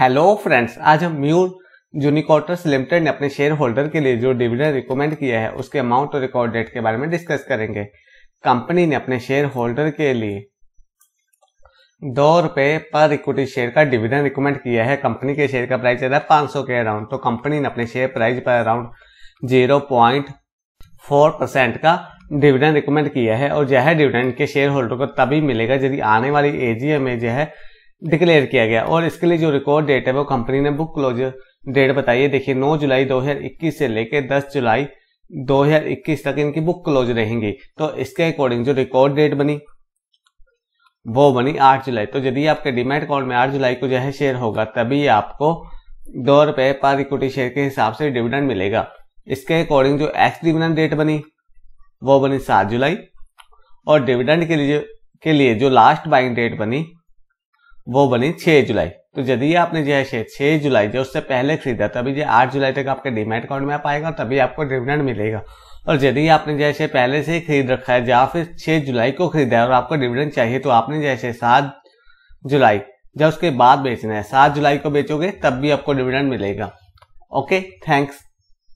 hello friends आज हम mur यूनिकॉटर्स limited ने अपने शेयर होल्डर के लिए जो डिविडेंड रिकमेंड किया है उसके अमाउंट और रिकॉर्ड डेट के बारे में डिस्कस करेंगे कंपनी ने अपने शेयर होल्डर के लिए दो रुपए पर इक्विटी शेयर का डिविडेंड रिकमेंड किया है कंपनी के शेयर का प्राइस ज्यादा रहा है सौ के अराउंड तो कंपनी ने अपने शेयर प्राइस पर around zero point four percent का डिविडेंड रिकमेंड किया है और यह डिविडेंड के शेयर होल्डर को तभी मिलेगा यदि आने वाली एजीएम में जो है डिक्लेयर किया गया और इसके लिए जो रिकॉर्ड डेट है वो कंपनी ने बुक क्लोजर डेट बताई है देखिए 9 जुलाई 2021 से लेकर 10 जुलाई 2021 तक इनकी बुक क्लोज रहेंगी तो इसके अकॉर्डिंग जो रिकॉर्ड डेट बनी वो बनी 8 जुलाई तो यदि आपके डिमेट अकाउंट में 8 जुलाई को जो है शेयर होगा तभी आपको दो रुपए पर इक्विटी शेयर के हिसाब से डिविडेंड मिलेगा इसके अकॉर्डिंग जो एक्स डिविडेंड डेट बनी वो बनी सात जुलाई और डिविडेंड के लिए के लिए जो लास्ट बाइंग डेट बनी वो बनी छह जुलाई तो यदि आपने जो है शेयर छह जुलाई जो उससे पहले खरीदा तभी जो आठ जुलाई तक आपके डिमेट अकाउंट में आप आएगा तभी आपको डिविडेंड मिलेगा और यदि आपने जैसे पहले से ही खरीद रखा है या फिर छह जुलाई को खरीदा है और आपको डिविडेंड चाहिए तो आपने जैसे सात जुलाई जब उसके बाद बेचना है सात जुलाई को बेचोगे तब भी आपको डिविडेंड मिलेगा ओके थैंक्स